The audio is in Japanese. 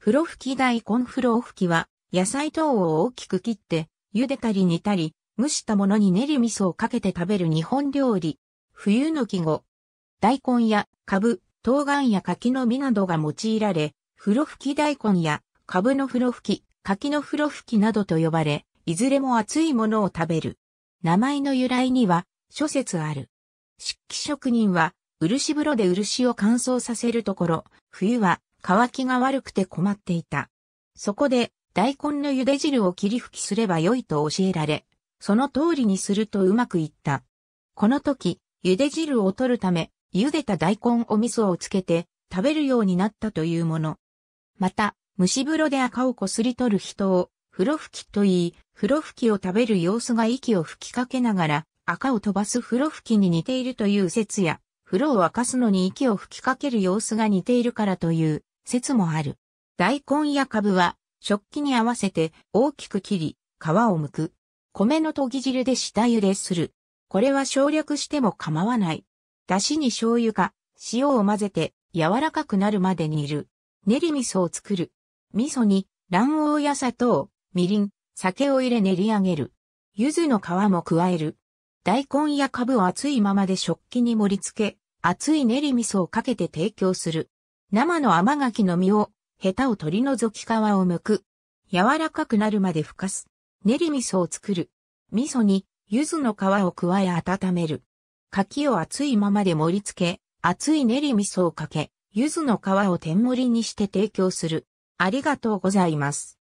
風呂吹き大根風呂吹きは、野菜等を大きく切って、茹でたり煮たり、蒸したものに練り味噌をかけて食べる日本料理。冬の季語。大根や、カブ、冬瓜や柿の実などが用いられ、風呂吹き大根や、カブの風呂吹き、柿の風呂吹きなどと呼ばれ、いずれも熱いものを食べる。名前の由来には、諸説ある。漆器職人は、漆風呂で漆を乾燥させるところ、冬は乾きが悪くて困っていた。そこで、大根の茹で汁を切り拭きすれば良いと教えられ、その通りにするとうまくいった。この時、茹で汁を取るため、茹でた大根お味噌をつけて食べるようになったというもの。また、蒸し風呂で赤をこすり取る人を、風呂吹きと言い、風呂吹きを食べる様子が息を吹きかけながら、赤を飛ばす風呂吹きに似ているという説や、風呂を沸かすのに息を吹きかける様子が似ているからという説もある。大根やカブは食器に合わせて大きく切り、皮を剥く。米のとぎ汁で下茹でする。これは省略しても構わない。だしに醤油か塩を混ぜて柔らかくなるまで煮る。練り味噌を作る。味噌に卵黄や砂糖、みりん、酒を入れ練り上げる。柚子の皮も加える。大根やカブを熱いままで食器に盛り付け、熱い練り味噌をかけて提供する。生の甘柿の実を、ヘタを取り除き皮を剥く。柔らかくなるまでふかす。練り味噌を作る。味噌に、柚子の皮を加え温める。柿を熱いままで盛り付け、熱い練り味噌をかけ、柚子の皮を天盛りにして提供する。ありがとうございます。